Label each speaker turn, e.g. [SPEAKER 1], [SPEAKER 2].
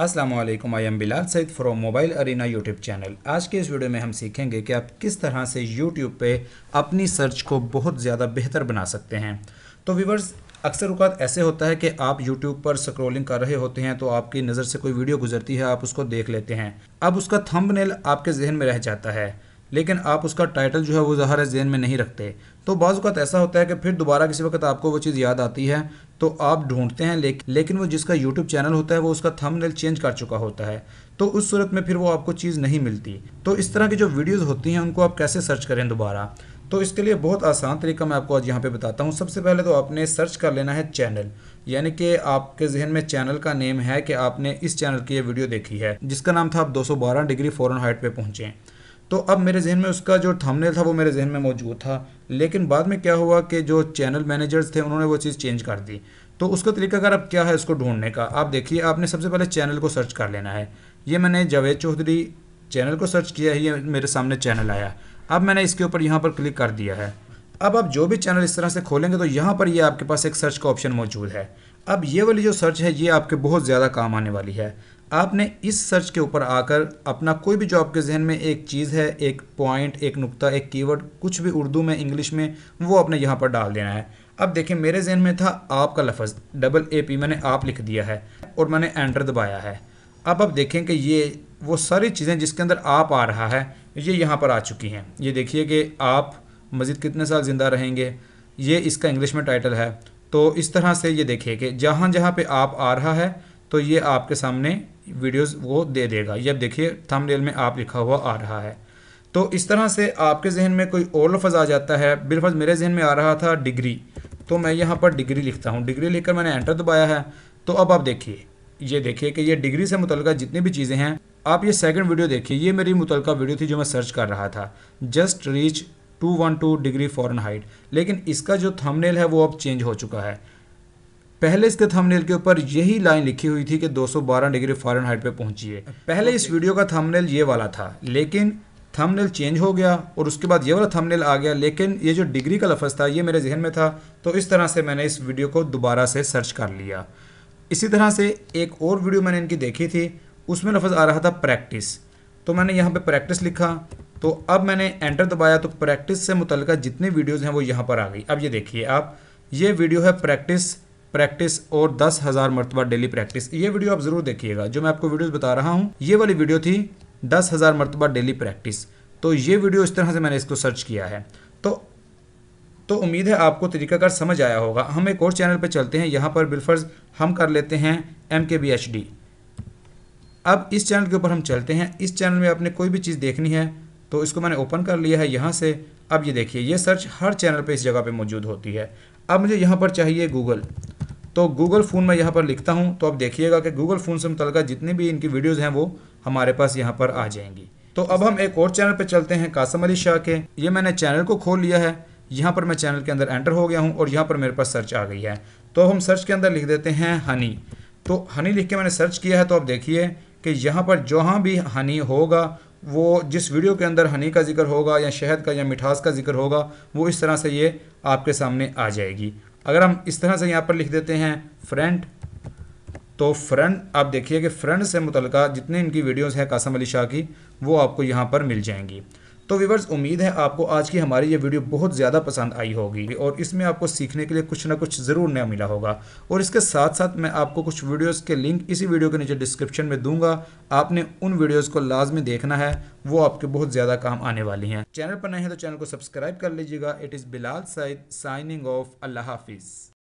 [SPEAKER 1] Aslam I am Bilal Saeed from mobile arena YouTube channel आज के इस वीडियो में हम सीखेंगे कि आप किस तरह से यूट्यूब पे अपनी सर्च को बहुत ज़्यादा बेहतर बना सकते हैं तो व्यूवर्स अक्सर उकात ऐसे होता है कि आप YouTube पर स्क्रोलिंग कर रहे होते हैं तो आपकी नज़र से कोई वीडियो गुजरती है आप उसको देख लेते हैं अब उसका थंबनेल आपके जहन में रह जाता है लेकिन आप उसका टाइटल जो है वो ज़ाहर है जेन में नहीं रखते तो बाज़ात ऐसा होता है कि फिर दोबारा किसी वक्त आपको वो चीज़ याद आती है तो आप ढूंढते हैं लेकिन वो जिसका यूट्यूब चैनल होता है वो उसका थंबनेल चेंज कर चुका होता है तो उस सूरत में फिर वो आपको चीज़ नहीं मिलती तो इस तरह की जो वीडियोज़ होती हैं उनको आप कैसे सर्च करें दोबारा तो इसके लिए बहुत आसान तरीका मैं आपको आज यहाँ पर बताता हूँ सबसे पहले तो आपने सर्च कर लेना है चैनल यानी कि आपके जहन में चैनल का नेम है कि आपने इस चैनल की ये वीडियो देखी है जिसका नाम था आप दो डिग्री फ़ौरन हाइट पर पहुँचें तो अब मेरे जहन में उसका जो थंबनेल था वो मेरे जहन में मौजूद था लेकिन बाद में क्या हुआ कि जो चैनल मैनेजर्स थे उन्होंने वो चीज़ चेंज कर दी तो उसका तरीकाकार अब क्या है उसको ढूंढने का आप देखिए आपने सबसे पहले चैनल को सर्च कर लेना है ये मैंने जावेद चौधरी चैनल को सर्च किया है ये मेरे सामने चैनल आया अब मैंने इसके ऊपर यहाँ पर क्लिक कर दिया है अब आप जो भी चैनल इस तरह से खोलेंगे तो यहाँ पर ये आपके पास एक सर्च का ऑप्शन मौजूद है अब ये वाली जो सर्च है ये आपके बहुत ज़्यादा काम आने वाली है आपने इस सर्च के ऊपर आकर अपना कोई भी जो आपके जहन में एक चीज़ है एक पॉइंट एक नुक्ता एक कीवर्ड कुछ भी उर्दू में इंग्लिश में वो आपने यहाँ पर डाल देना है अब देखिए मेरे जहन में था आपका लफज डबल ए पी मैंने आप लिख दिया है और मैंने एंटर दबाया है अब आप देखें कि ये वो सारी चीज़ें जिसके अंदर आप आ रहा है ये यहाँ पर आ चुकी हैं ये देखिए कि आप मज़ीद कितने साल ज़िंदा रहेंगे ये इसका इंग्लिश में टाइटल है तो इस तरह से ये देखिए कि जहाँ जहाँ पे आप आ रहा है तो ये आपके सामने वीडियोस वो दे देगा ये देखिए थंबनेल में आप लिखा हुआ आ रहा है तो इस तरह से आपके जहन में कोई और लफज आ जाता है बिलफज मेरे जहन में आ रहा था डिग्री तो मैं यहाँ पर डिग्री लिखता हूँ डिग्री लिखकर मैंने एंटर दबाया है तो अब आप देखिए ये देखिए कि ये डिग्री से मुतल जितनी भी चीज़ें हैं आप ये सेकंड वीडियो देखिए ये मेरी मुतल वीडियो थी जो मैं सर्च कर रहा था just reach to one two degree Fahrenheit लेकिन इसका जो थमनेल है वो अब चेंज हो चुका है पहले इसके थंबनेल के ऊपर यही लाइन लिखी हुई थी कि 212 डिग्री फॉरनहाइट पे पहुंची है पहले इस वीडियो का थंबनेल ये वाला था लेकिन थंबनेल चेंज हो गया और उसके बाद ये वाला थंबनेल आ गया लेकिन ये जो डिग्री का लफज था ये मेरे जहन में था तो इस तरह से मैंने इस वीडियो को दोबारा से सर्च कर लिया इसी तरह से एक और वीडियो मैंने इनकी देखी थी उसमें लफज आ रहा था प्रैक्टिस तो मैंने यहाँ पर प्रैक्टिस लिखा तो अब मैंने एंटर दबाया तो प्रैक्टिस से मुतल जितनी वीडियोज़ हैं वो यहाँ पर आ गई अब ये देखिए आप ये वीडियो है प्रैक्टिस प्रैक्टिस और दस हज़ार मरतबा डेली प्रैक्टिस ये वीडियो आप ज़रूर देखिएगा जो मैं आपको वीडियोस बता रहा हूँ ये वाली वीडियो थी दस हज़ार मरतबा डेली प्रैक्टिस तो ये वीडियो इस तरह से मैंने इसको सर्च किया है तो तो उम्मीद है आपको तरीकाकार समझ आया होगा हम एक और चैनल पर चलते हैं यहाँ पर बिलफर्ज हम कर लेते हैं एम के बी एच डी अब इस चैनल के ऊपर हम चलते हैं इस चैनल में आपने कोई भी चीज़ देखनी है तो इसको मैंने ओपन कर लिया है यहाँ से अब ये देखिए ये सर्च हर चैनल पे इस जगह पे मौजूद होती है अब मुझे यहाँ पर चाहिए गूगल तो गूगल फ़ोन में यहाँ पर लिखता हूँ तो आप देखिएगा कि गूगल फ़ोन से मुतल जितनी भी इनकी वीडियोज़ हैं वो हमारे पास यहाँ पर आ जाएंगी तो अब हम एक और चैनल पर चलते हैं कासम अली शाह के ये मैंने चैनल को खोल लिया है यहाँ पर मैं चैनल के अंदर एंटर हो गया हूँ और यहाँ पर मेरे पास सर्च आ गई है तो हम सर्च के अंदर लिख देते हैं हनी तो हनी लिख के मैंने सर्च किया है तो आप देखिए कि यहाँ पर जहाँ भी हनी होगा वो जिस वीडियो के अंदर हनी का जिक्र होगा या शहद का या मिठास का जिक्र होगा वो इस तरह से ये आपके सामने आ जाएगी अगर हम इस तरह से यहाँ पर लिख देते हैं फ्रेंड तो फ्रेंड आप देखिए कि फ्रेंड से मुतलका जितने इनकी वीडियोस हैं कासम अली शाह की वो आपको यहाँ पर मिल जाएंगी तो वीवर्स उम्मीद है आपको आज की हमारी ये वीडियो बहुत ज़्यादा पसंद आई होगी और इसमें आपको सीखने के लिए कुछ ना कुछ ज़रूर नया मिला होगा और इसके साथ साथ मैं आपको कुछ वीडियोस के लिंक इसी वीडियो के नीचे डिस्क्रिप्शन में दूंगा आपने उन वीडियोस को लाजमी देखना है वो आपके बहुत ज़्यादा काम आने वाली हैं चैनल पर नहीं है तो चैनल को सब्सक्राइब कर लीजिएगा it is Bilal Saeed signing off अल्लाह हाफिज़